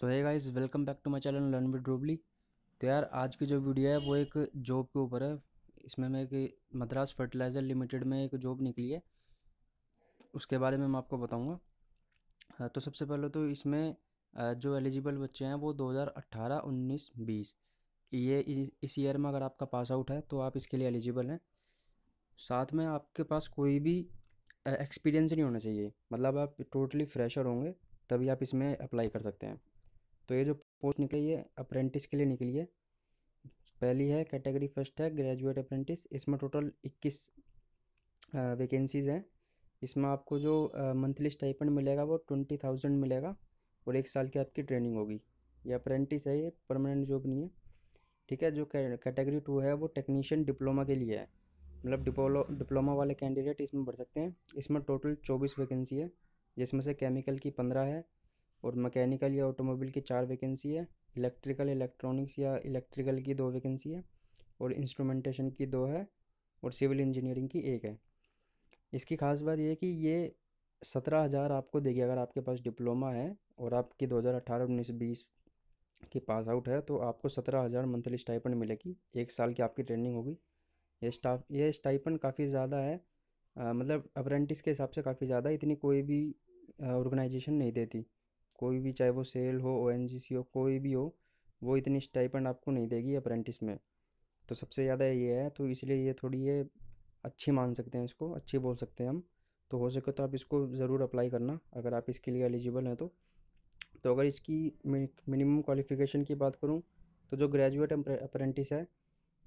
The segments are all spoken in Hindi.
so hey guys welcome back to my channel learn with ड्रोबली तो यार आज की जो वीडियो है वो एक जॉब के ऊपर है इसमें मैं एक मद्रास फर्टिलाइज़र लिमिटेड में एक जॉब निकली है उसके बारे में मैं आपको बताऊंगा हाँ, तो सबसे पहले तो इसमें जो एलिजिबल बच्चे हैं वो 2018, 19, 20 ये इस ईयर में अगर आपका पास आउट है तो आप इसके लिए एलिजिबल हैं साथ में आपके पास कोई भी एक्सपीरियंस नहीं होना चाहिए मतलब आप टोटली फ्रेशर होंगे तभी आप इसमें अप्लाई कर सकते हैं तो ये जो पोस्ट निकली है अप्रेंटिस के लिए निकली है पहली है कैटेगरी फर्स्ट है ग्रेजुएट अप्रेंटिस इसमें टोटल इक्कीस वैकेंसीज़ हैं इसमें आपको जो मंथली स्टाइपेंड मिलेगा वो ट्वेंटी थाउजेंड मिलेगा और एक साल की आपकी ट्रेनिंग होगी ये अप्रेंटिस है ये परमानेंट जॉब नहीं है ठीक है जो कैटेगरी टू है वो टेक्नीशियन डिप्लोमा के लिए है मतलब डिप्लो डिप्लोमा वाले कैंडिडेट इसमें बढ़ सकते हैं इसमें टोटल चौबीस वैकेंसी है जिसमें से केमिकल की पंद्रह है और मैकेनिकल या ऑटोमोबाइल की चार वैकेंसी है इलेक्ट्रिकल इलेक्ट्रॉनिक्स या इलेक्ट्रिकल की दो वैकेंसी है और इंस्ट्रूमेंटेशन की दो है और सिविल इंजीनियरिंग की एक है इसकी ख़ास बात यह है कि ये सत्रह हज़ार आपको देगी अगर आपके पास डिप्लोमा है और आपकी दो हज़ार अठारह उन्नीस बीस की पास आउट है तो आपको सत्रह हज़ार मंथली स्टाइपन मिलेगी एक साल की आपकी ट्रेनिंग होगी ये स्टाफ ये स्टाइपन काफ़ी ज़्यादा है आ, मतलब अप्रेंटिस के हिसाब से काफ़ी ज़्यादा इतनी कोई भी ऑर्गेनाइजेशन नहीं देती कोई भी चाहे वो सेल हो ओ हो कोई भी हो वो इतनी स्टाइपेंड आपको नहीं देगी अप्रेंटिस में तो सबसे ज़्यादा ये है तो इसलिए ये थोड़ी ये अच्छी मान सकते हैं इसको अच्छी बोल सकते हैं हम तो हो सके तो आप इसको ज़रूर अप्लाई करना अगर आप इसके लिए एलिजिबल हैं तो तो अगर इसकी मिनिमम क्वालिफ़िकेशन की बात करूँ तो जो ग्रेजुएट अप्रेंटिस है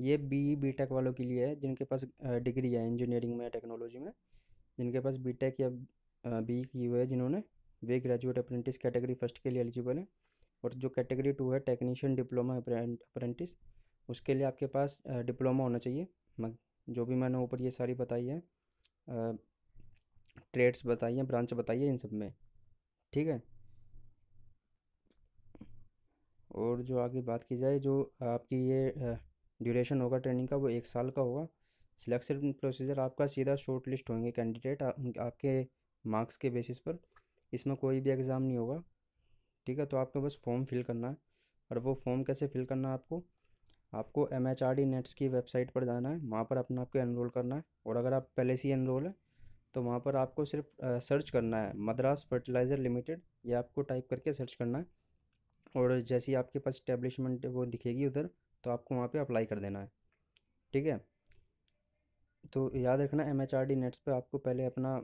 ये बी बी टेक वालों के लिए है जिनके पास डिग्री है इंजीनियरिंग में टेक्नोलॉजी में जिनके पास बी टेक या बी e की हुई है जिन्होंने वे ग्रेजुएट अप्रेंटिस कैटेगरी फर्स्ट के लिए एलिजिबल हैं और जो कैटेगरी टू है टेक्नीशियन डिप्लोमा अप्रेंटिस उसके लिए आपके पास डिप्लोमा होना चाहिए जो भी मैंने ऊपर ये सारी बताई है ट्रेड्स बताई हैं ब्रांच बताई है इन सब में ठीक है और जो आगे बात की जाए जो आपकी ये ड्यूरेशन होगा ट्रेनिंग का वो एक साल का होगा सिलेक्शन प्रोसीजर आपका सीधा शॉर्ट लिस्ट होंगे कैंडिडेट आपके मार्क्स के बेसिस पर इसमें कोई भी एग्ज़ाम नहीं होगा ठीक है तो आपको बस फॉर्म फिल करना है और वो फॉर्म कैसे फिल करना है आपको आपको M H R D NATS की वेबसाइट पर जाना है वहाँ पर अपना आपको एनरोल करना है और अगर आप पहले से ही एनरोल है तो वहाँ पर आपको सिर्फ सर्च करना है मद्रास फर्टिलाइज़र लिमिटेड ये आपको टाइप करके सर्च करना है और जैसे ही आपके पास इस्टेब्लिशमेंट वो दिखेगी उधर तो आपको वहाँ पे अप्लाई कर देना है ठीक है तो याद रखना M H R D NATS पर आपको पहले अपना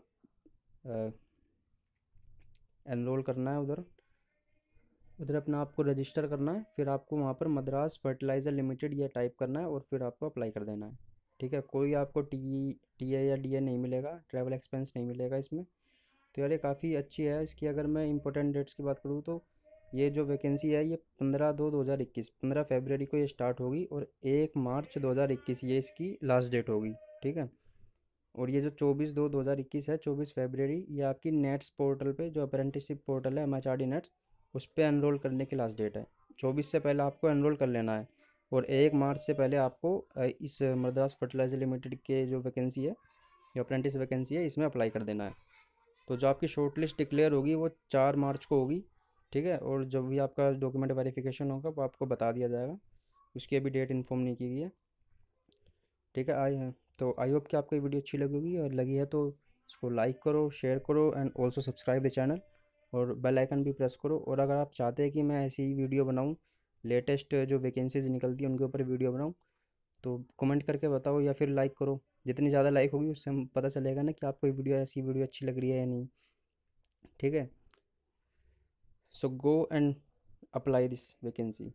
एनरोल करना है उधर उधर अपना आपको रजिस्टर करना है फिर आपको वहाँ पर मद्रास फर्टिलाइज़र लिमिटेड ये टाइप करना है और फिर आपको अप्लाई कर देना है ठीक है कोई आपको टी टी या डी नहीं मिलेगा ट्रैवल एक्सपेंस नहीं मिलेगा इसमें तो यार ये काफ़ी अच्छी है इसकी अगर मैं इंपॉर्टेंट डेट्स की बात करूँ तो ये जो वैकेंसी है ये पंद्रह दो दो हज़ार इक्कीस पंद्रह फेबररी को ये स्टार्ट होगी और एक मार्च दो हज़ार इक्कीस ये इसकी लास्ट डेट होगी ठीक है और ये जो चौबीस दो दो हज़ार इक्कीस है चौबीस फेबररी ये आपकी नेट्स पोर्टल पे जो अप्रेंटिसशिप पोर्टल है M H R D NATS उस पर एनरोल करने की लास्ट डेट है चौबीस से पहले आपको एनरोल कर लेना है और एक मार्च से पहले आपको इस मद्रास फर्टिलाइज़र लिमिटेड के जो वैकेंसी है जो अप्रेंटिस वैकेंसी है इसमें अप्लाई कर देना है तो जो आपकी शॉर्ट लिस्ट डिक्लेयर होगी वो चार मार्च को होगी ठीक है और जब भी आपका डॉक्यूमेंट वेरिफिकेशन होगा वो आपको बता दिया जाएगा उसकी अभी डेट इन्फॉर्म नहीं की गई है ठीक है आई तो आई होप कि आपको ये वीडियो अच्छी लगेगी और लगी है तो इसको लाइक करो शेयर करो and also subscribe the channel और बेल आइकन भी प्रेस करो और अगर आप चाहते हैं कि मैं ऐसी वीडियो बनाऊँ लेटेस्ट जो वैकेंसीज निकलती है उनके ऊपर वीडियो बनाऊँ तो कमेंट करके बताओ या फिर लाइक करो जितनी ज़्यादा लाइक होगी उससे हम पता चलेगा ना कि आपको ये वीडियो ऐसी वीडियो अच्छी लग रही है या नहीं ठीक है so go and apply this vacancy